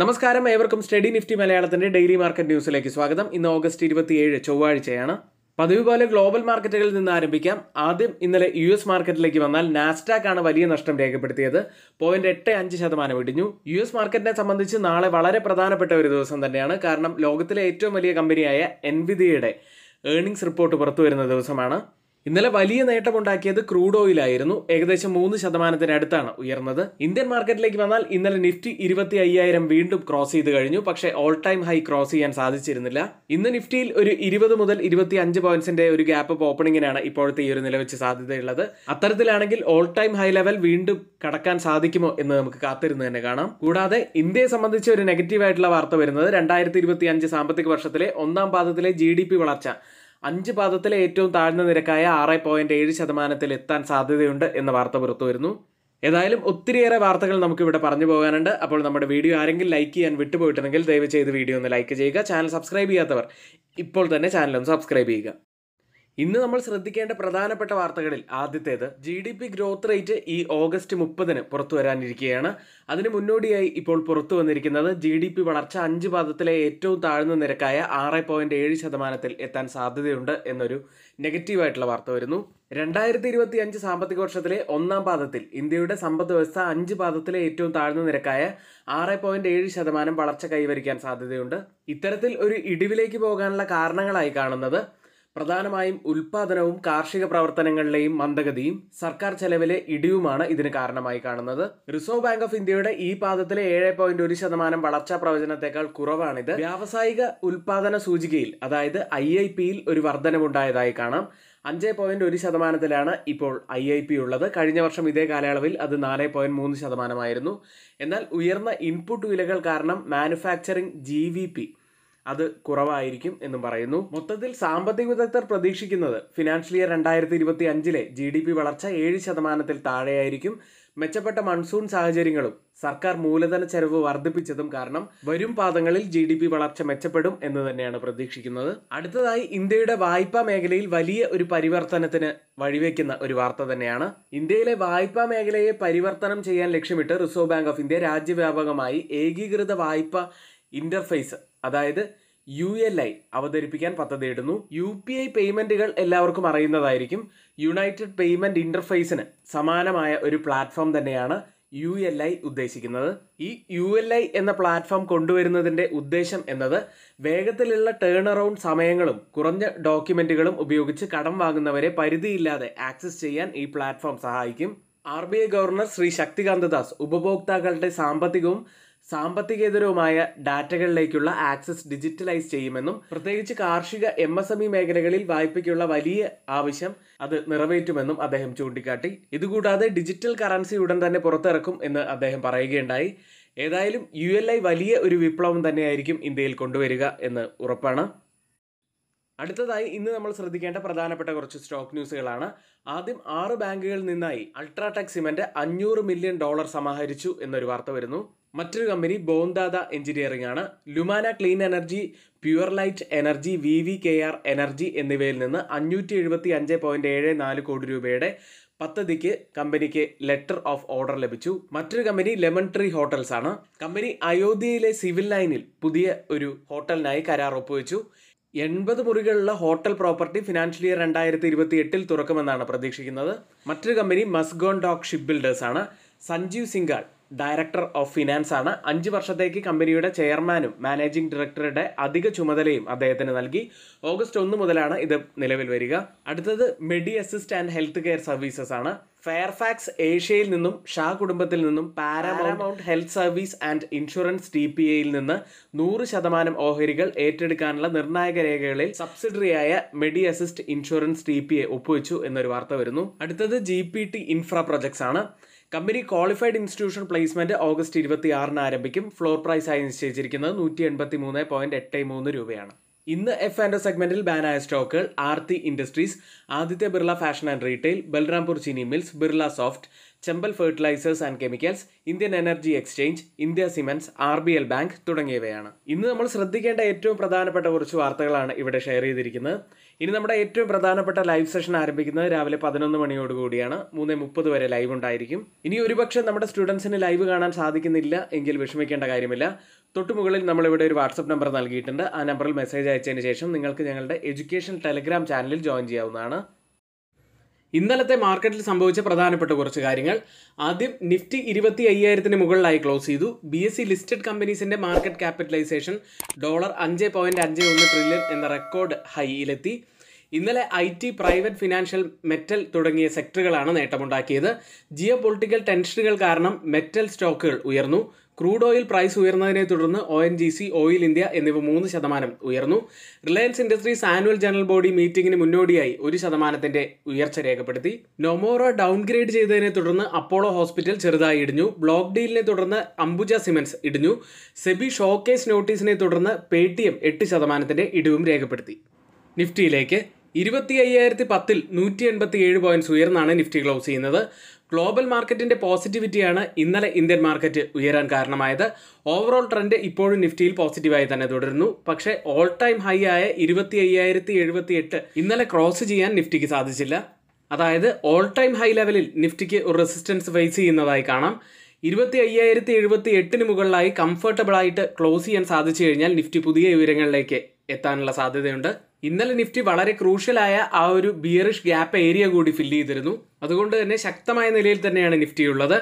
നമസ്കാരം ഏവർക്കും study Nifty മലയാളത്തിന്റെ ഡെയിലി മാർക്കറ്റ് ന്യൂസിലേക്ക് സ്വാഗതം ഇന്ന് ഓഗസ്റ്റ് ഇരുപത്തിയേഴ് ചൊവ്വാഴ്ചയാണ് പതിവ് പോലെ ഗ്ലോബൽ മാർക്കറ്റുകളിൽ നിന്ന് ആരംഭിക്കാം ആദ്യം ഇന്നലെ യു എസ് മാർക്കറ്റിലേക്ക് വന്നാൽ നാസ്റ്റാക്ക് ആണ് വലിയ നഷ്ടം രേഖപ്പെടുത്തിയത് പോയിന്റ് എട്ട് അഞ്ച് ശതമാനം ഇടിഞ്ഞു യു എസ് മാർക്കറ്റിനെ സംബന്ധിച്ച് നാളെ വളരെ പ്രധാനപ്പെട്ട ഒരു ദിവസം തന്നെയാണ് കാരണം ലോകത്തിലെ ഏറ്റവും വലിയ കമ്പനിയായ എൻവിദിയയുടെ ഏർണിംഗ്സ് റിപ്പോർട്ട് പുറത്തു വരുന്ന ദിവസമാണ് ഇന്നലെ വലിയ നേട്ടമുണ്ടാക്കിയത് ക്രൂഡ് ഓയിലായിരുന്നു ഏകദേശം മൂന്ന് ശതമാനത്തിനടുത്താണ് ഉയർന്നത് ഇന്ത്യൻ മാർക്കറ്റിലേക്ക് വന്നാൽ ഇന്നലെ നിഫ്റ്റി ഇരുപത്തി അയ്യായിരം വീണ്ടും ക്രോസ് ചെയ്ത് കഴിഞ്ഞു പക്ഷേ ഓൾ ടൈം ഹൈ ക്രോസ് ചെയ്യാൻ സാധിച്ചിരുന്നില്ല ഇന്ന് നിഫ്റ്റിയിൽ ഒരു ഇരുപത് മുതൽ ഇരുപത്തി അഞ്ച് പോയിന്റ്സിന്റെ ഒരു ഗ്യാപ്പ് അപ്പ് ഓപ്പണിംഗിനാണ് ഇപ്പോഴത്തെ ഈ ഒരു നിലവെച്ച് സാധ്യതയുള്ളത് അത്തരത്തിലാണെങ്കിൽ ഓൾ ടൈം ഹൈ ലെവൽ വീണ്ടും കടക്കാൻ സാധിക്കുമോ എന്ന് നമുക്ക് കാത്തിരുന്ന് തന്നെ കാണാം കൂടാതെ ഇന്ത്യയെ സംബന്ധിച്ച് ഒരു നെഗറ്റീവ് ആയിട്ടുള്ള വാർത്ത വരുന്നത് രണ്ടായിരത്തി സാമ്പത്തിക വർഷത്തിലെ ഒന്നാം പാദത്തിലെ ജി വളർച്ച അഞ്ച് പാദത്തിലെ ഏറ്റവും താഴ്ന്ന നിരക്കായ ആറ് പോയിന്റ് ഏഴ് ശതമാനത്തിൽ എത്താൻ സാധ്യതയുണ്ട് എന്ന വാർത്ത പുറത്തു വരുന്നു ഏതായാലും ഒത്തിരിയേറെ വാർത്തകൾ നമുക്കിവിടെ പറഞ്ഞു പോകാനുണ്ട് അപ്പോൾ നമ്മുടെ വീഡിയോ ആരെങ്കിലും ലൈക്ക് ചെയ്യാൻ വിട്ടുപോയിട്ടുണ്ടെങ്കിൽ ദയവ് ചെയ്ത് വീഡിയോ ഒന്ന് ലൈക്ക് ചെയ്യുക ചാനൽ സബ്സ്ക്രൈബ് ചെയ്യാത്തവർ ഇപ്പോൾ തന്നെ ചാനൽ ഒന്ന് സബ്സ്ക്രൈബ് ചെയ്യുക ഇന്ന് നമ്മൾ ശ്രദ്ധിക്കേണ്ട പ്രധാനപ്പെട്ട വാർത്തകളിൽ ആദ്യത്തേത് G D P growth rate ഈ ഓഗസ്റ്റ് മുപ്പതിന് പുറത്തു വരാനിരിക്കുകയാണ് അതിന് മുന്നോടിയായി ഇപ്പോൾ പുറത്തു വന്നിരിക്കുന്നത് ജി ഡി പി വളർച്ച അഞ്ച് പാദത്തിലെ ഏറ്റവും താഴ്ന്ന നിരക്കായ ആറ് പോയിന്റ് ഏഴ് ശതമാനത്തിൽ എത്താൻ സാധ്യതയുണ്ട് എന്നൊരു നെഗറ്റീവായിട്ടുള്ള വാർത്ത വരുന്നു രണ്ടായിരത്തി ഇരുപത്തി അഞ്ച് സാമ്പത്തിക വർഷത്തിലെ ഒന്നാം പാദത്തിൽ ഇന്ത്യയുടെ സമ്പദ് വ്യവസ്ഥ അഞ്ച് പാദത്തിലെ ഏറ്റവും താഴ്ന്ന നിരക്കായ ആറ് പോയിന്റ് ഏഴ് ശതമാനം വളർച്ച കൈവരിക്കാൻ സാധ്യതയുണ്ട് ഇത്തരത്തിൽ ഒരു ഇടിവിലേക്ക് പോകാനുള്ള കാരണങ്ങളായി കാണുന്നത് പ്രധാനമായും ഉൽപാദനവും കാർഷിക പ്രവർത്തനങ്ങളിലെയും മന്ദഗതിയും സർക്കാർ ചെലവിലെ ഇടിവുമാണ് ഇതിന് കാരണമായി കാണുന്നത് റിസർവ് ബാങ്ക് ഓഫ് ഇന്ത്യയുടെ ഈ പാദത്തിലെ ഏഴ് പോയിന്റ് ഒരു ശതമാനം വളർച്ചാ പ്രവചനത്തെക്കാൾ കുറവാണിത് വ്യാവസായിക ഉൽപാദന സൂചികയിൽ അതായത് ഐ ഐ പിയിൽ ഒരു വർധനവുണ്ടായതായി കാണാം അഞ്ച് പോയിന്റ് ഒരു ശതമാനത്തിലാണ് ഇപ്പോൾ ഐ ഐ പി ഉള്ളത് കഴിഞ്ഞ വർഷം ഇതേ കാലയളവിൽ അത് നാല് പോയിന്റ് മൂന്ന് ശതമാനമായിരുന്നു എന്നാൽ ഉയർന്ന ഇൻപുട്ട് വിലകൾ കാരണം മാനുഫാക്ചറിംഗ് ജി വി പി അത് കുറവായിരിക്കും എന്ന് പറയുന്നു മൊത്തത്തിൽ സാമ്പത്തിക വിദഗ്ധർ പ്രതീക്ഷിക്കുന്നത് ഫിനാൻഷ്യൽ ഇയർ രണ്ടായിരത്തി ഇരുപത്തി അഞ്ചിലെ ജി ഡി പി വളർച്ച ഏഴ് ശതമാനത്തിൽ താഴെയായിരിക്കും മെച്ചപ്പെട്ട മൺസൂൺ സാഹചര്യങ്ങളും സർക്കാർ മൂലധന ചെലവ് വർദ്ധിപ്പിച്ചതും കാരണം വരും പാദങ്ങളിൽ ജി ഡി പി വളർച്ച മെച്ചപ്പെടും എന്ന് തന്നെയാണ് പ്രതീക്ഷിക്കുന്നത് അടുത്തതായി ഇന്ത്യയുടെ വായ്പാ മേഖലയിൽ വലിയ ഒരു പരിവർത്തനത്തിന് വഴിവെക്കുന്ന ഒരു വാർത്ത തന്നെയാണ് ഇന്ത്യയിലെ വായ്പാ മേഖലയെ പരിവർത്തനം ചെയ്യാൻ ലക്ഷ്യമിട്ട് റിസർവ് ബാങ്ക് ഓഫ് ഇന്ത്യ രാജ്യവ്യാപകമായി ഏകീകൃത വായ്പ ഇന്റർഫേസ് അതായത് യു എൽ ഐ അവതരിപ്പിക്കാൻ പദ്ധതിയിടുന്നു യു പി ഐ പേയ്മെന്റുകൾ എല്ലാവർക്കും അറിയുന്നതായിരിക്കും യുണൈറ്റഡ് പേയ്മെന്റ് ഇന്റർഫേസിന് സമാനമായ ഒരു പ്ലാറ്റ്ഫോം തന്നെയാണ് യു എൽ ഐ ഉദ്ദേശിക്കുന്നത് ഈ യു എൽ ഐ എന്ന പ്ലാറ്റ്ഫോം കൊണ്ടുവരുന്നതിൻ്റെ ഉദ്ദേശം എന്നത് വേഗത്തിലുള്ള ടേൺ അറൗണ്ട് സമയങ്ങളും കുറഞ്ഞ ഡോക്യുമെൻറ്റുകളും ഉപയോഗിച്ച് കടം വാങ്ങുന്നവരെ പരിധിയില്ലാതെ ആക്സസ് ചെയ്യാൻ ഈ പ്ലാറ്റ്ഫോം സഹായിക്കും R B I governor Shri Shaktikanta Das ഉപഭോക്താക്കളുടെ സാമ്പത്തികവും സാമ്പത്തികേതരവുമായ ഡാറ്റകളിലേക്കുള്ള ആക്സസ് ഡിജിറ്റലൈസ് ചെയ്യുമെന്നും പ്രത്യേകിച്ച് കാർഷിക എം എസ് എം ഇ മേഖലകളിൽ വായ്പയ്ക്കുള്ള വലിയ ആവശ്യം അത് നിറവേറ്റുമെന്നും അദ്ദേഹം ചൂണ്ടിക്കാട്ടി ഇതുകൂടാതെ ഡിജിറ്റൽ കറൻസി ഉടൻ തന്നെ പുറത്തിറക്കും എന്ന് അദ്ദേഹം പറയുകയുണ്ടായി ഏതായാലും യു വലിയ ഒരു വിപ്ലവം തന്നെയായിരിക്കും ഇന്ത്യയിൽ കൊണ്ടുവരിക എന്ന് ഉറപ്പാണ് അടുത്തതായി ഇന്ന് നമ്മൾ ശ്രദ്ധിക്കേണ്ട പ്രധാനപ്പെട്ട കുറച്ച് സ്റ്റോക്ക് ന്യൂസുകളാണ് ആദ്യം ആറ് ബാങ്കുകളിൽ നിന്നായി അൾട്രാടെക് സിമന്റ് അഞ്ഞൂറ് മില്യൺ ഡോളർ സമാഹരിച്ചു എന്നൊരു വാർത്ത വരുന്നു മറ്റൊരു കമ്പനി ബോന്താദ എഞ്ചിനീയറിംഗ് ആണ് ലുമാന clean energy pure light energy V V K R energy എന്നിവയിൽ നിന്ന് അഞ്ഞൂറ്റി എഴുപത്തി അഞ്ച് പോയിന്റ് ഏഴ് നാല് കോടി രൂപയുടെ പദ്ധതിക്ക് കമ്പനിക്ക് ലെറ്റർ ഓഫ് ഓർഡർ ലഭിച്ചു മറ്റൊരു കമ്പനി ലെമൺ ട്രീ ഹോട്ടൽസ് ആണ് കമ്പനി അയോധ്യയിലെ സിവിൽ ലൈനിൽ പുതിയ ഒരു ഹോട്ടലിനായി കരാർ ഒപ്പുവെച്ചു എൺപത് മുറികളുള്ള ഹോട്ടൽ പ്രോപ്പർട്ടി ഫിനാൻഷ്യൽ ഇയർ രണ്ടായിരത്തി ഇരുപത്തി എട്ടിൽ തുറക്കുമെന്നാണ് പ്രതീക്ഷിക്കുന്നത് മറ്റൊരു company Mazagon dock ship builders ആണ് Sanjeev Singhal director of finance ആണ് അഞ്ച് വർഷത്തേക്ക് കമ്പനിയുടെ ചെയർമാനും മാനേജിംഗ് ഡയറക്ടറുടെ അധിക ചുമതലയും അദ്ദേഹത്തിന് നൽകി ഓഗസ്റ്റ് ഒന്ന് മുതലാണ് ഇത് നിലവിൽ വരിക അടുത്തത് Medi Assist and health care services ആണ് ഫെയർഫാക്സ് ഏഷ്യയിൽ നിന്നും ഷാ കുടുംബത്തിൽ നിന്നും Paramount health service and insurance D P എയിൽ നിന്ന് നൂറ് ശതമാനം ഓഹരികൾ ഏറ്റെടുക്കാനുള്ള നിർണായക രേഖകളിൽ സബ്സിഡറിയായ Medi Assist insurance D P A ഒപ്പുവെച്ചു എന്നൊരു വാർത്ത വരുന്നു അടുത്തത് G P T infra projects ആണ് company qualified institution placement August ഇരുപത്തി ആറിന് ആരംഭിക്കും ഫ്ലോർ പ്രൈസ് ആയി നിശ്ചയിച്ചിരിക്കുന്നത് നൂറ്റി എൺപത്തി മൂന്ന് പോയിന്റ് എട്ട് മൂന്ന് രൂപയാണ് ഇന്ന് എഫ് ആൻഡ് സെഗ്മെന്റിൽ ബാനായ സ്റ്റോക്കുകൾ Aarti industries Aditya Birla fashion and retail Balrampur Chini mills Birlasoft Chambal fertilisers and chemicals Indian energy exchange India cements R B L bank തുടങ്ങിയവയാണ് ഇന്ന് നമ്മൾ ശ്രദ്ധിക്കേണ്ട ഏറ്റവും പ്രധാനപ്പെട്ട കുറച്ച് വാർത്തകളാണ് ഇവിടെ ഷെയർ ചെയ്തിരിക്കുന്നത് ഇനി നമ്മുടെ ഏറ്റവും പ്രധാനപ്പെട്ട ലൈവ് സെഷൻ ആരംഭിക്കുന്നത് രാവിലെ പതിനൊന്ന് മണിയോട് കൂടിയാണ് മൂന്ന് മുപ്പത് വരെ ലൈവ് ഉണ്ടായിരിക്കും ഇനി ഒരുപക്ഷെ നമ്മുടെ സ്റ്റുഡൻസിന് ലൈവ് കാണാൻ സാധിക്കുന്നില്ല എങ്കിൽ വിഷമിക്കേണ്ട കാര്യമില്ല തൊട്ടുമുകളിൽ നമ്മളിവിടെ ഒരു വാട്സപ്പ് നമ്പർ നൽകിയിട്ടുണ്ട് ആ നമ്പറിൽ മെസ്സേജ് അയച്ചതിന് ശേഷം നിങ്ങൾക്ക് ഞങ്ങളുടെ എഡ്യൂക്കേഷൻ ടെലഗ്രാം ചാനലിൽ ജോയിൻ ചെയ്യാവുന്നതാണ് ഇന്നലത്തെ മാർക്കറ്റിൽ സംഭവിച്ച പ്രധാനപ്പെട്ട കുറച്ച് കാര്യങ്ങൾ ആദ്യം നിഫ്റ്റി ഇരുപത്തി അയ്യായിരത്തിന് മുകളിലായി ക്ലോസ് ചെയ്തു ബി എസ് സി ലിസ്റ്റഡ് കമ്പനീസിൻ്റെ മാർക്കറ്റ് ക്യാപിറ്റലൈസേഷൻ ഡോളർ അഞ്ച് പോയിൻറ്റ് അഞ്ച് ഒന്ന് ട്രില്യൺ എന്ന റെക്കോർഡ് ഹൈയിലെത്തി ഇന്നലെ I T private financial metal തുടങ്ങിയ സെക്ടറുകളാണ് നേട്ടമുണ്ടാക്കിയത് ജിയോ പൊളിറ്റിക്കൽ ടെൻഷനുകൾ കാരണം മെറ്റൽ സ്റ്റോക്കുകൾ ഉയർന്നു ക്രൂഡ് ഓയിൽ പ്രൈസ് ഉയർന്നതിനെ തുടർന്ന് O N G C oil India എന്നിവ മൂന്ന് ശതമാനം ഉയർന്നു Reliance Industries annual general body മീറ്റിംഗിന് മുന്നോടിയായി ഒരു ശതമാനത്തിന്റെ ഉയർച്ച രേഖപ്പെടുത്തി നൊമോറ ഡൗൺഗ്രേഡ് ചെയ്തതിനെ തുടർന്ന് അപ്പോളോ ഹോസ്പിറ്റൽ ചെറുതായി ഇടിഞ്ഞു ബ്ലോക്ക് ഡീലിനെ തുടർന്ന് അംബുജ സിമെന്റ്സ് ഇടിഞ്ഞു സെബി ഷോക്കേസ് നോട്ടീസിനെ തുടർന്ന് പേടിഎം എട്ട് ശതമാനത്തിന്റെ ഇടിവും രേഖപ്പെടുത്തി നിഫ്റ്റിയിലേക്ക് ഇരുപത്തി അയ്യായിരത്തി പത്തിൽ നൂറ്റി എൺപത്തി ഏഴ് പോയിന്റ്സ് ഉയർന്നാണ് നിഫ്റ്റി ക്ലോസ് ചെയ്യുന്നത് ഗ്ലോബൽ മാർക്കറ്റിന്റെ പോസിറ്റിവിറ്റിയാണ് ഇന്നലെ ഇന്ത്യൻ മാർക്കറ്റ് ഉയരാൻ കാരണമായത് ഓവറോൾ ട്രെൻഡ് ഇപ്പോഴും നിഫ്റ്റിയിൽ പോസിറ്റീവായി തന്നെ തുടരുന്നു പക്ഷേ ഓൾ ടൈം ഹൈ ആയ ഇരുപത്തി അയ്യായിരത്തി എഴുപത്തി എട്ട് ഇന്നലെ ക്രോസ് ചെയ്യാൻ നിഫ്റ്റിക്ക് സാധിച്ചില്ല അതായത് ഓൾ ടൈം ഹൈ ലെവലിൽ നിഫ്റ്റിക്ക് ഒരു റെസിസ്റ്റൻസ് ഫേസ് ചെയ്യുന്നതായി കാണാം ഇരുപത്തി അയ്യായിരത്തി എഴുപത്തി എട്ടിന് മുകളിലായി കംഫർട്ടബിളായിട്ട് ക്ലോസ് ചെയ്യാൻ സാധിച്ചു കഴിഞ്ഞാൽ നിഫ്റ്റി പുതിയ ഉയരങ്ങളിലേക്ക് എത്താനുള്ള സാധ്യതയുണ്ട് ഇന്നലെ നിഫ്റ്റി വളരെ ക്രൂഷ്യലായ ആ ഒരു ബിയറിഷ് ഗ്യാപ്പ് ഏരിയ കൂടി ഫില്ല് ചെയ്തിരുന്നു അതുകൊണ്ട് തന്നെ ശക്തമായ നിലയിൽ തന്നെയാണ് നിഫ്റ്റി ഉള്ളത്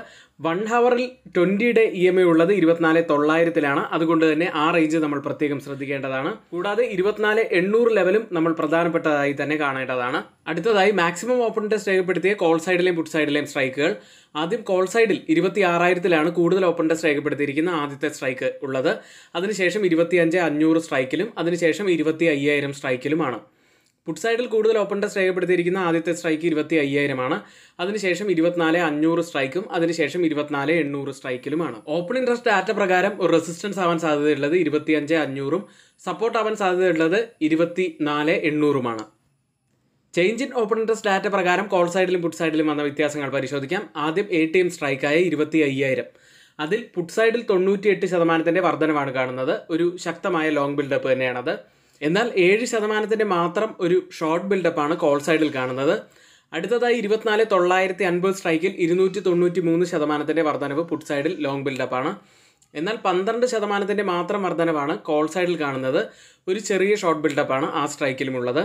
വൺ ഹവറിൽ ട്വൻറ്റിയുടെ ഇ എം ഐ ഉള്ളത് ഇരുപത്തിനാല് തൊള്ളായിരത്തിലാണ് അതുകൊണ്ട് തന്നെ ആ റേഞ്ച് നമ്മൾ പ്രത്യേകം ശ്രദ്ധിക്കേണ്ടതാണ് കൂടാതെ ഇരുപത്തിനാല് എണ്ണൂറ് ലെവലും നമ്മൾ പ്രധാനപ്പെട്ടതായി തന്നെ കാണേണ്ടതാണ് അടുത്തതായി മാക്സിമം ഓപ്പൺ ടെസ്റ്റ് രേഖപ്പെടുത്തിയ കോൾ സൈഡിലെയും പുട്ട് സൈഡിലെയും സ്ട്രൈക്കുകൾ ആദ്യം കോൾ സൈഡിൽ ഇരുപത്തി ആറായിരത്തിലാണ് കൂടുതൽ ഓപ്പൺ ടെസ്റ്റ് രേഖപ്പെടുത്തിയിരിക്കുന്ന ആദ്യത്തെ സ്ട്രൈക്ക് ഉള്ളത് അതിനുശേഷം ഇരുപത്തി അഞ്ച് അഞ്ഞൂറ് സ്ട്രൈക്കിലും അതിനുശേഷം ഇരുപത്തി അയ്യായിരം സ്ട്രൈക്കിലും ടെൻത്തിലുമാണ് പുട്ട് സൈഡിൽ കൂടുതൽ ഓപ്പൺ ടെസ്റ്റ് രേഖപ്പെടുത്തിയിരിക്കുന്ന ആദ്യത്തെ സ്ട്രൈക്ക് ഇരുപത്തി അയ്യായിരമാണ് അതിനുശേഷം ഇരുപത്തിനാല് അഞ്ഞൂറ് സ്ട്രൈക്കും അതിനുശേഷം ഇരുപത്തിനാല് എണ്ണൂറ് സ്ട്രൈക്കിലുമാണ് ഓപ്പൺ ഇൻട്രസ്റ്റ് ഡാറ്റ പ്രകാരം ഒരു റെസിസ്റ്റൻസ് ആവാൻ സാധ്യതയുള്ളത് ഇരുപത്തിയഞ്ച് അഞ്ഞൂറും സപ്പോർട്ട് ആവാൻ സാധ്യതയുള്ളത് ഇരുപത്തി നാല് എണ്ണൂറുമാണ് change in open interest data പ്രകാരം കോൾ സൈഡിലും പുട്ട് സൈഡിലും വന്ന വ്യത്യാസങ്ങൾ പരിശോധിക്കാം ആദ്യം എ ടി എം സ്ട്രൈക്കായ ഇരുപത്തി അയ്യായിരം അതിൽ പുട്ട് സൈഡിൽ എട്ട് ശതമാനത്തിൻ്റെ വർധനമാണ് കാണുന്നത് ഒരു ശക്തമായ ലോങ് ബിൽഡപ്പ് തന്നെയാണത് എന്നാൽ ഏഴ് ശതമാനത്തിൻ്റെ മാത്രം ഒരു ഷോർട്ട് ബിൽഡപ്പാണ് കോൾ സൈഡിൽ കാണുന്നത് അടുത്തതായി ഇരുപത്തിനാല് തൊള്ളായിരത്തി അൻപത് സ്ട്രൈക്കിൽ ഇരുന്നൂറ്റി തൊണ്ണൂറ്റി മൂന്ന് ശതമാനത്തിൻ്റെ വർധനവ് പുട്ട് സൈഡിൽ ലോങ് ബിൽഡപ്പാണ് എന്നാൽ പന്ത്രണ്ട് ശതമാനത്തിൻ്റെ മാത്രം വർധനവാണ് കോൾ സൈഡിൽ കാണുന്നത് ഒരു ചെറിയ ഷോർട്ട് ബിൽഡപ്പാണ് ആ സ്ട്രൈക്കിലുമുള്ളത്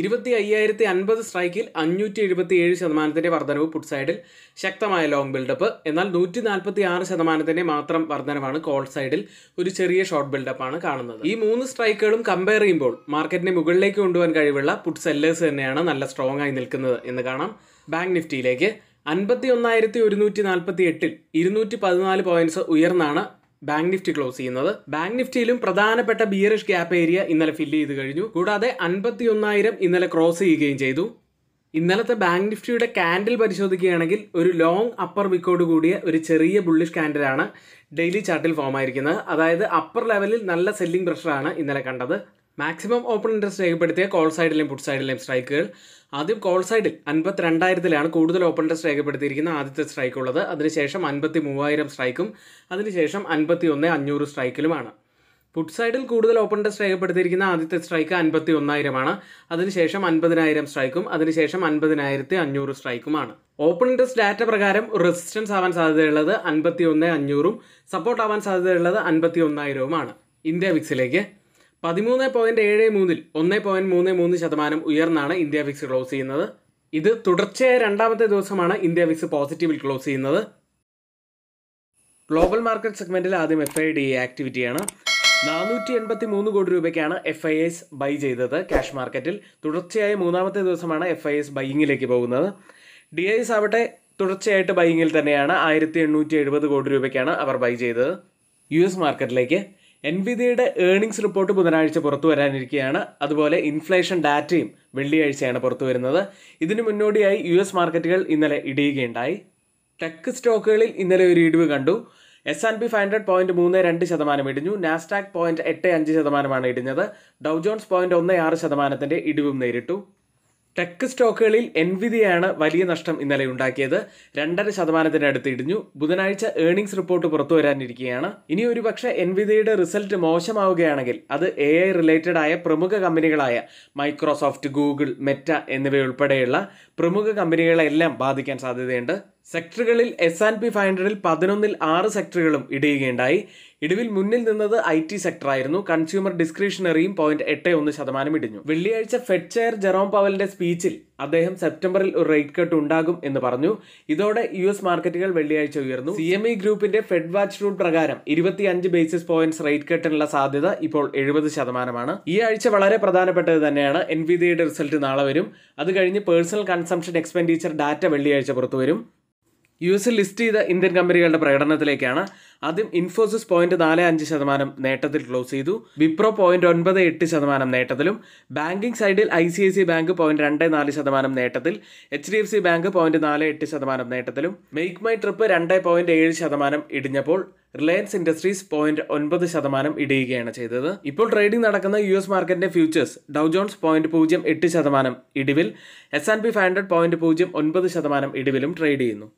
ഇരുപത്തി അയ്യായിരത്തി അൻപത് സ്ട്രൈക്കിൽ അഞ്ഞൂറ്റി എഴുപത്തി ഏഴ് ശതമാനത്തിൻ്റെ വർധനവ് പുട്ട് സൈഡിൽ ശക്തമായ ലോങ് ബിൽഡപ്പ് എന്നാൽ നൂറ്റി നാൽപ്പത്തി ആറ് ശതമാനത്തിൻ്റെ മാത്രം വർധനവാണ് കോൾ സൈഡിൽ ഒരു ചെറിയ ഷോർട്ട് ബിൽഡപ്പാണ് കാണുന്നത് ഈ മൂന്ന് സ്ട്രൈക്കുകളും കമ്പയർ ചെയ്യുമ്പോൾ മാർക്കറ്റിനെ മുകളിലേക്ക് കൊണ്ടുപോകാൻ കഴിവുള്ള പുട്ട് സെല്ലേഴ്സ് തന്നെയാണ് നല്ല സ്ട്രോങ് ആയി നിൽക്കുന്നത് എന്ന് കാണാം ബാങ്ക് നിഫ്റ്റിയിലേക്ക് അൻപത്തി ഒന്നായിരത്തി ഒരുന്നൂറ്റി നാൽപ്പത്തി എട്ടിൽ ഇരുന്നൂറ്റി പതിനാല് പോയിന്റ്സ് ഉയർന്നാണ് ബാങ്ക് നിഫ്റ്റി ക്ലോസ് ചെയ്യുന്നത് ബാങ്ക് നിഫ്റ്റിയിലും പ്രധാനപ്പെട്ട ബിയറിഷ് ഗ്യാപ്പ് ഏരിയ ഇന്നലെ ഫില്ല് ചെയ്ത് കഴിഞ്ഞു കൂടാതെ അൻപത്തി ഒന്നായിരം ഇന്നലെ ക്രോസ് ചെയ്യുകയും ചെയ്തു ഇന്നലത്തെ ബാങ്ക് നിഫ്റ്റിയുടെ കാൻഡിൽ പരിശോധിക്കുകയാണെങ്കിൽ ഒരു ലോങ് അപ്പർ വിക്കോട് കൂടിയ ഒരു ചെറിയ ബുള്ളിഷ് കാൻഡിലാണ് ഡെയിലി ചാർട്ടിൽ ഫോം ആയിരിക്കുന്നത് അതായത് അപ്പർ ലെവലിൽ നല്ല സെല്ലിംഗ് പ്രഷറാണ് ഇന്നലെ കണ്ടത് മാക്സിമം ഓപ്പൺ ഇൻട്രസ്റ്റ് രേഖപ്പെടുത്തിയ കോൾ സൈഡിലെയും പുട്ട് സൈഡിലെയും സ്ട്രൈക്കുകൾ ആദ്യം കോൾ സൈഡിൽ അൻപത്തിരണ്ടായിരത്തിലാണ് കൂടുതൽ ഓപ്പൺ ഇൻട്രസ്റ്റ് രേഖപ്പെടുത്തിയിരിക്കുന്ന ആദ്യത്തെ സ്ട്രൈക്ക് ഉള്ളത് അതിനുശേഷം അൻപത്തി മൂവായിരം സ്ട്രൈക്കും അതിനുശേഷം അൻപത്തി ഒന്ന് അഞ്ഞൂറ് സ്ട്രൈക്കിലുമാണ് പുട്ട് സൈഡിൽ കൂടുതൽ ഓപ്പൺ ഇൻട്രസ്റ്റ് രേഖപ്പെടുത്തിയിരിക്കുന്ന ആദ്യത്തെ സ്ട്രൈക്ക് അൻപത്തി ഒന്നായിരമാണ് അതിനുശേഷം അൻപതിനായിരം സ്ട്രൈക്കും അതിനുശേഷം അൻപതിനായിരത്തി അഞ്ഞൂറ് സ്ട്രൈക്കുമാണ് ഓപ്പൺ ഇൻട്രസ്റ്റ് ഡാറ്റ പ്രകാരം റെസിസ്റ്റൻസ് ആവാൻ സാധ്യതയുള്ളത് അൻപത്തി ഒന്ന് അഞ്ഞൂറും സപ്പോർട്ട് ആവാൻ സാധ്യതയുള്ളത് അൻപത്തി ഒന്നായിരവുമാണ് ഇന്ത്യ വിക്സിലേക്ക് പതിമൂന്ന് പോയിന്റ് ഏഴ് മൂന്നിൽ ഒന്ന് പോയിന്റ് മൂന്ന് മൂന്ന് ശതമാനം ഉയർന്നാണ് ഇന്ത്യ വിക്സ് ക്ലോസ് ചെയ്യുന്നത് ഇത് തുടർച്ചയായ രണ്ടാമത്തെ ദിവസമാണ് ഇന്ത്യ വിക്സ് പോസിറ്റീവിൽ ക്ലോസ് ചെയ്യുന്നത് ഗ്ലോബൽ മാർക്കറ്റ് സെഗ്മെന്റിൽ ആദ്യം എഫ് ഐ ഡി ആക്ടിവിറ്റിയാണ് നാനൂറ്റി എൺപത്തി മൂന്ന് കോടി രൂപയ്ക്കാണ് എഫ് ഐ എസ് ബൈ ചെയ്തത് ക്യാഷ് മാർക്കറ്റിൽ തുടർച്ചയായ മൂന്നാമത്തെ ദിവസമാണ് എഫ് ഐ എസ് ബൈയിങ്ങിലേക്ക് പോകുന്നത് ഡി എസ് ആവട്ടെ തുടർച്ചയായിട്ട് ബൈയിങ്ങിൽ തന്നെയാണ് ആയിരത്തി എണ്ണൂറ്റി എഴുപത് കോടി രൂപയ്ക്കാണ് അവർ ബൈ ചെയ്തത് യു എസ് മാർക്കറ്റിലേക്ക് എൻവിദിയുടെ ഏണിങ്സ് റിപ്പോർട്ട് ബുധനാഴ്ച പുറത്തു വരാനിരിക്കുകയാണ് അതുപോലെ ഇൻഫ്ലേഷൻ ഡാറ്റയും വെള്ളിയാഴ്ചയാണ് പുറത്തു വരുന്നത് ഇതിനു മുന്നോടിയായി യു എസ് മാർക്കറ്റുകൾ ഇന്നലെ ഇടിയുകയുണ്ടായി ടെക് സ്റ്റോക്കുകളിൽ ഇന്നലെ ഒരു ഇടിവ് കണ്ടു S and P five hundred point മൂന്ന് രണ്ട് ശതമാനം ഇടിഞ്ഞു നാസ്റ്റാക് പോയിന്റ് എട്ട് അഞ്ച് ശതമാനമാണ് ഇടിഞ്ഞത് ഡൗ ജോൺസ് പോയിന്റ് ഒന്ന് ആറ് ശതമാനത്തിന്റെ ഇടിവും നേരിട്ടു ടെക് സ്റ്റോക്കുകളിൽ എൻവിതിയാണ് വലിയ നഷ്ടം ഇന്നലെ ഉണ്ടാക്കിയത് രണ്ടര ശതമാനത്തിനടുത്ത് ഇടിഞ്ഞു ബുധനാഴ്ച ഏണിംഗ്സ് റിപ്പോർട്ട് പുറത്തു വരാനിരിക്കുകയാണ് ഇനി ഒരുപക്ഷെ എൻവിതിയുടെ റിസൾട്ട് മോശമാവുകയാണെങ്കിൽ അത് എ ഐ റിലേറ്റഡ് ആയ പ്രമുഖ കമ്പനികളായ മൈക്രോസോഫ്റ്റ് ഗൂഗിൾ മെറ്റ എന്നിവയുൾപ്പെടെയുള്ള പ്രമുഖ കമ്പനികളെല്ലാം ബാധിക്കാൻ സാധ്യതയുണ്ട് സെക്ടറുകളിൽ എസ് ആൻഡ് പി ഫൈവ് ഹൺഡ്രഡിൽ പതിനൊന്നിൽ ആറ് സെക്ടറുകളും ഇടിയുകയുണ്ടായി ഇടിവിൽ മുന്നിൽ നിന്നത് ഐ ടി സെക്ടറായിരുന്നു കൺസ്യൂമർ ഡിസ്ക്രിഷണറിയും പോയിന്റ് എട്ട് ഒന്ന് ശതമാനം ഇടിഞ്ഞു വെള്ളിയാഴ്ച ഫെഡ് ചെയർ ജെറോം പവലിന്റെ സ്പീച്ചിൽ അദ്ദേഹം സെപ്റ്റംബറിൽ ഒരു റേറ്റ് കട്ട് ഉണ്ടാകും എന്ന് പറഞ്ഞു ഇതോടെ യു എസ് മാർക്കറ്റുകൾ വെള്ളിയാഴ്ച ഉയർന്നു സി എം ഇ ഗ്രൂപ്പിന്റെ ഫെഡ് വാച്ച് റൂൾ പ്രകാരം ഇരുപത്തിയഞ്ച് ബേസിസ് പോയിന്റ്സ് റേറ്റ് കട്ടിനുള്ള സാധ്യത ഇപ്പോൾ എഴുപത് ശതമാനമാണ് ഈ ആഴ്ച വളരെ പ്രധാനപ്പെട്ടത് തന്നെയാണ് എൻ വി റിസൾട്ട് നാളെ വരും അത് കഴിഞ്ഞ് പേഴ്സണൽ കൺസംഷൻ എക്സ്പെൻഡിച്ചർ ഡാറ്റ വെള്ളിയാഴ്ച പുറത്തുവരും യു എസിൽ ലിസ്റ്റ് ചെയ്ത ഇന്ത്യൻ കമ്പനികളുടെ പ്രകടനത്തിലേക്കാണ് ആദ്യം ഇൻഫോസിസ് പോയിന്റ് നാല് അഞ്ച് ശതമാനം നേട്ടത്തിൽ ക്ലോസ് ചെയ്തു വിപ്രോ പോയിന്റ് ഒൻപത് എട്ട് ശതമാനം നേട്ടത്തിലും ബാങ്കിംഗ് സൈഡിൽ I C I C bank bank point നാല് ശതമാനം നേട്ടത്തിൽ H D F C bank point നാല് എട്ട് ശതമാനം നേട്ടത്തിലും മെയ്ക്ക് മൈ ട്രിപ്പ് രണ്ട് പോയിന്റ് ഏഴ് ശതമാനം ഇടിഞ്ഞപ്പോൾ റിലയൻസ് ഇൻഡസ്ട്രീസ് പോയിന്റ് ഒൻപത് ശതമാനം ഇടിയുകയാണ് ചെയ്തത് ഇപ്പോൾ ട്രേഡിംഗ് നടക്കുന്ന യു എസ് മാർക്കറ്റിന്റെ ഫ്യൂച്ചേഴ്സ് ഡൗ ജോൺസ് പോയിന്റ് പൂജ്യം എട്ട് ശതമാനം ഇടിവിൽ S and P five hundred point പൂജ്യം ഒൻപത് ശതമാനം ഇടിവിലും ട്രേഡ് ചെയ്യുന്നു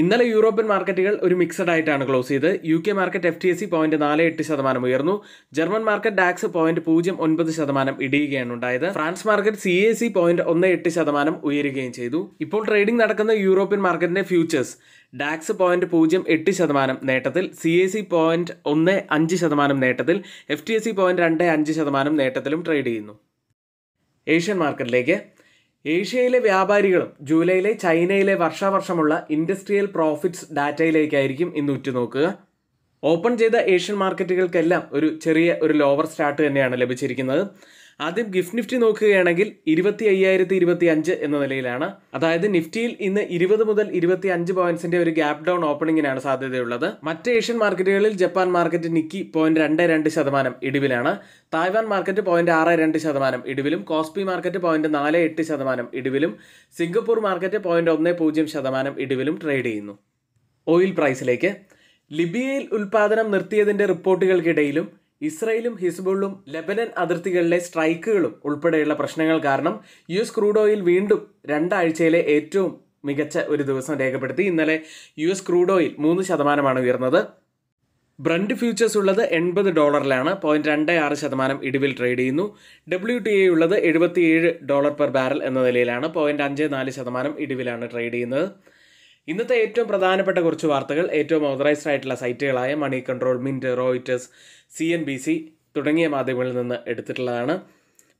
ഇന്നലെ യൂറോപ്യൻ മാർക്കറ്റുകൾ ഒരു മിക്സഡ് ആയിട്ടാണ് ക്ലോസ് ചെയ്ത് U K market F T S E point നാല് എട്ട് ശതമാനം ഉയർന്നു ജർമ്മൻ മാർക്കറ്റ് ഡാക്സ് പോയിന്റ് പൂജ്യം ഒൻപത് ശതമാനം ഇടിയുകയാണ് ഉണ്ടായത് France market C A C point ഒന്ന് എട്ട് ശതമാനം ഉയരുകയും ചെയ്തു ഇപ്പോൾ ട്രേഡിംഗ് നടക്കുന്ന യൂറോപ്യൻ മാർക്കറ്റിന്റെ ഫ്യൂച്ചേഴ്സ് ഡാക്സ് പോയിന്റ് പൂജ്യം എട്ട് ശതമാനം നേട്ടത്തിൽ സി എ സി പോയിന്റ് ഒന്ന് അഞ്ച് ശതമാനം നേട്ടത്തിൽ F T S E point രണ്ട് അഞ്ച് ശതമാനം നേട്ടത്തിലും ട്രേഡ് ചെയ്യുന്നു ഏഷ്യൻ മാർക്കറ്റിലേക്ക് ഏഷ്യയിലെ വ്യാപാരികളും ജൂലൈയിലെ ചൈനയിലെ വർഷാവർഷമുള്ള ഇൻഡസ്ട്രിയൽ പ്രോഫിറ്റ്സ് ഡാറ്റയിലേക്കായിരിക്കും ഇന്ന് ഉറ്റുനോക്കുക ഓപ്പൺ ചെയ്ത ഏഷ്യൻ മാർക്കറ്റുകൾക്കെല്ലാം ഒരു ചെറിയ ഒരു ലോവർ സ്റ്റാർട്ട് തന്നെയാണ് ലഭിച്ചിരിക്കുന്നത് ആദ്യം ഗിഫ്റ്റ് നിഫ്റ്റി നോക്കുകയാണെങ്കിൽ ഇരുപത്തി അയ്യായിരത്തി ഇരുപത്തി അഞ്ച് എന്ന നിലയിലാണ് അതായത് നിഫ്റ്റിയിൽ ഇന്ന് ഇരുപത് മുതൽ ഇരുപത്തി അഞ്ച് പോയിന്റ്സിന്റെ ഒരു ഗ്യാപ് ഡൗൺ ഓപ്പണിങ്ങിനാണ് സാധ്യതയുള്ളത് മറ്റ് ഏഷ്യൻ മാർക്കറ്റുകളിൽ ജപ്പാൻ മാർക്കറ്റ് നിക്കി പോയിന്റ് രണ്ട് രണ്ട് ശതമാനം ഇടിവിലാണ് തായ്വാൻ മാർക്കറ്റ് പോയിന്റ് ആറ് രണ്ട് ശതമാനം ഇടിവിലും കോസ്പി മാർക്കറ്റ് പോയിന്റ് നാല് എട്ട് ശതമാനം ഇടിവിലും സിംഗപ്പൂർ മാർക്കറ്റ് പോയിന്റ് ഒന്ന് പൂജ്യം ശതമാനം ഇടിവിലും ട്രേഡ് ചെയ്യുന്നു ഓയിൽ പ്രൈസിലേക്ക് ലിബിയയിൽ ഉൽപാദനം നിർത്തിയതിന്റെ റിപ്പോർട്ടുകൾക്കിടയിലും ഇസ്രയേലും ഹിസ്ബുള്ളും ലെബനൻ അതിർത്തികളിലെ സ്ട്രൈക്കുകളും ഉൾപ്പെടെയുള്ള പ്രശ്നങ്ങൾ കാരണം യു എസ് ക്രൂഡ് ഓയിൽ വീണ്ടും രണ്ടാഴ്ചയിലെ ഏറ്റവും മികച്ച ഒരു ദിവസം രേഖപ്പെടുത്തി ഇന്നലെ യു എസ് ക്രൂഡ് ഓയിൽ മൂന്ന് ശതമാനമാണ് ഉയർന്നത് ബ്രണ്ട് ഫ്യൂച്ചേഴ്സ് ഉള്ളത് എൺപത് ഡോളറിലാണ് പോയിന്റ് രണ്ട് ആറ് ശതമാനം ഇടിവിൽ ട്രേഡ് ചെയ്യുന്നു ഡബ്ല്യു ടി എ ഉള്ളത് എഴുപത്തിയേഴ് ഡോളർ പെർ ബാരൽ എന്ന നിലയിലാണ് പോയിന്റ് അഞ്ച് നാല് ശതമാനം ഇടിവിലാണ് ട്രേഡ് ചെയ്യുന്നത് ഇന്നത്തെ ഏറ്റവും പ്രധാനപ്പെട്ട കുറച്ച് വാർത്തകൾ ഏറ്റവും ഓതറൈസ്ഡ് ആയിട്ടുള്ള സൈറ്റുകളായ Moneycontrol Mint Reuters C N B C തുടങ്ങിയ മാധ്യമങ്ങളിൽ നിന്ന് എടുത്തിട്ടുള്ളതാണ്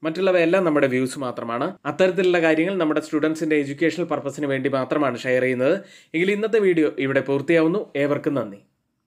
മറ്റുള്ളവയെല്ലാം നമ്മുടെ വ്യൂസ് മാത്രമാണ് അത്തരത്തിലുള്ള കാര്യങ്ങൾ നമ്മുടെ സ്റ്റുഡൻസിൻ്റെ എഡ്യൂക്കേഷണൽ പർപ്പസിന് വേണ്ടി മാത്രമാണ് ഷെയർ ചെയ്യുന്നത് എങ്കിൽ ഇന്നത്തെ വീഡിയോ ഇവിടെ പൂർത്തിയാവുന്നു ഏവർക്കും നന്ദി